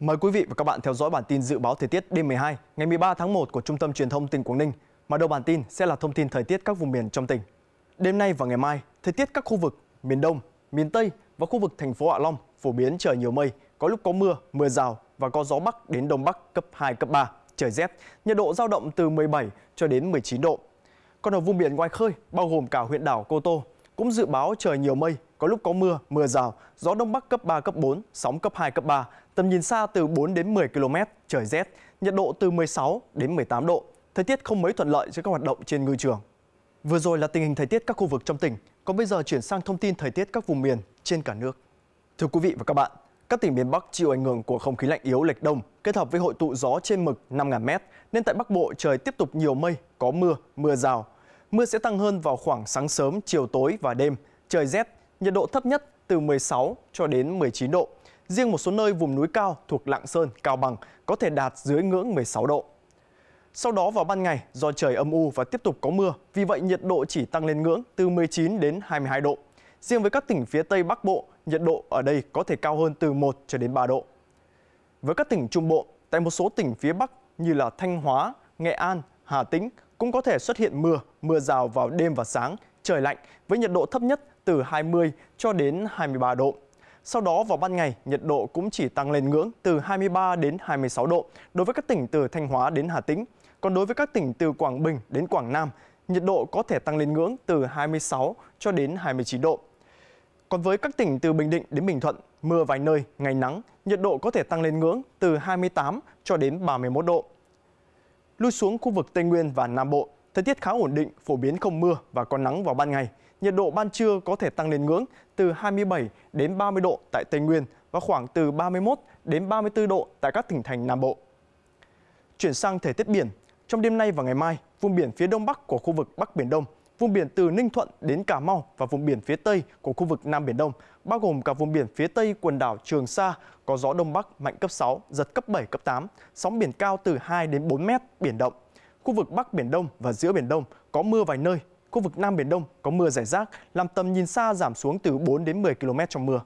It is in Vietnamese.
Mời quý vị và các bạn theo dõi bản tin dự báo thời tiết đêm 12 ngày 13 tháng 1 của Trung tâm Truyền thông tỉnh Quảng Ninh. Mở đầu bản tin sẽ là thông tin thời tiết các vùng miền trong tỉnh. Đêm nay và ngày mai, thời tiết các khu vực miền Đông, miền Tây và khu vực thành phố Hạ Long phổ biến trời nhiều mây, có lúc có mưa, mưa rào và có gió bắc đến đông bắc cấp 2 cấp 3, trời rét. Nhiệt độ dao động từ 17 cho đến 19 độ. Còn ở vùng biển ngoài khơi bao gồm cả huyện đảo Cô Tô, cũng dự báo trời nhiều mây, có lúc có mưa, mưa rào, gió đông bắc cấp 3, cấp 4, sóng cấp 2, cấp 3, tầm nhìn xa từ 4 đến 10 km, trời rét, nhiệt độ từ 16 đến 18 độ. Thời tiết không mấy thuận lợi cho các hoạt động trên ngư trường. Vừa rồi là tình hình thời tiết các khu vực trong tỉnh, còn bây giờ chuyển sang thông tin thời tiết các vùng miền trên cả nước. Thưa quý vị và các bạn, các tỉnh miền Bắc chịu ảnh hưởng của không khí lạnh yếu lệch đông kết hợp với hội tụ gió trên mực 5.000m nên tại Bắc Bộ trời tiếp tục nhiều mây, có mưa, mưa rào, Mưa sẽ tăng hơn vào khoảng sáng sớm, chiều tối và đêm. Trời rét, nhiệt độ thấp nhất từ 16 cho đến 19 độ. Riêng một số nơi vùng núi cao thuộc Lạng Sơn, Cao Bằng có thể đạt dưới ngưỡng 16 độ. Sau đó vào ban ngày, do trời âm u và tiếp tục có mưa, vì vậy nhiệt độ chỉ tăng lên ngưỡng từ 19 đến 22 độ. Riêng với các tỉnh phía Tây Bắc Bộ, nhiệt độ ở đây có thể cao hơn từ 1 cho đến 3 độ. Với các tỉnh Trung Bộ, tại một số tỉnh phía Bắc như là Thanh Hóa, Nghệ An, Hà Tĩnh cũng có thể xuất hiện mưa, mưa rào vào đêm và sáng, trời lạnh với nhiệt độ thấp nhất từ 20 cho đến 23 độ. Sau đó vào ban ngày, nhiệt độ cũng chỉ tăng lên ngưỡng từ 23 đến 26 độ đối với các tỉnh từ Thanh Hóa đến Hà Tĩnh. Còn đối với các tỉnh từ Quảng Bình đến Quảng Nam, nhiệt độ có thể tăng lên ngưỡng từ 26 cho đến 29 độ. Còn với các tỉnh từ Bình Định đến Bình Thuận, mưa vài nơi, ngày nắng, nhiệt độ có thể tăng lên ngưỡng từ 28 cho đến 31 độ. Lui xuống khu vực Tây Nguyên và Nam Bộ, thời tiết khá ổn định, phổ biến không mưa và có nắng vào ban ngày. Nhiệt độ ban trưa có thể tăng lên ngưỡng từ 27 đến 30 độ tại Tây Nguyên và khoảng từ 31 đến 34 độ tại các tỉnh thành Nam Bộ. Chuyển sang thời tiết biển, trong đêm nay và ngày mai, vùng biển phía đông bắc của khu vực Bắc Biển Đông vùng biển từ Ninh Thuận đến Cà Mau và vùng biển phía Tây của khu vực Nam Biển Đông, bao gồm cả vùng biển phía Tây quần đảo Trường Sa, có gió Đông Bắc mạnh cấp 6, giật cấp 7, cấp 8, sóng biển cao từ 2 đến 4 mét, biển động. Khu vực Bắc Biển Đông và giữa Biển Đông có mưa vài nơi, khu vực Nam Biển Đông có mưa rải rác, làm tầm nhìn xa giảm xuống từ 4 đến 10 km trong mưa.